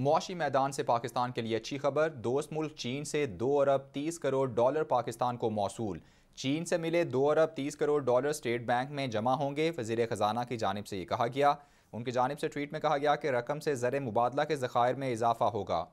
मुआशी मैदान से पाकिस्तान के लिए अच्छी खबर दोस्त मुल्क चीन से दो अरब तीस करोड़ डॉलर पाकिस्तान को मौसू चीन से मिले दो अरब तीस करोड़ डॉलर स्टेट बैंक में जमा होंगे वजीर ख़जाना की जानब से ये कहा गया उनकी जानब से ट्वीट में कहा गया कि रकम से ज़र मुबादला के ज़खायर में इजाफा होगा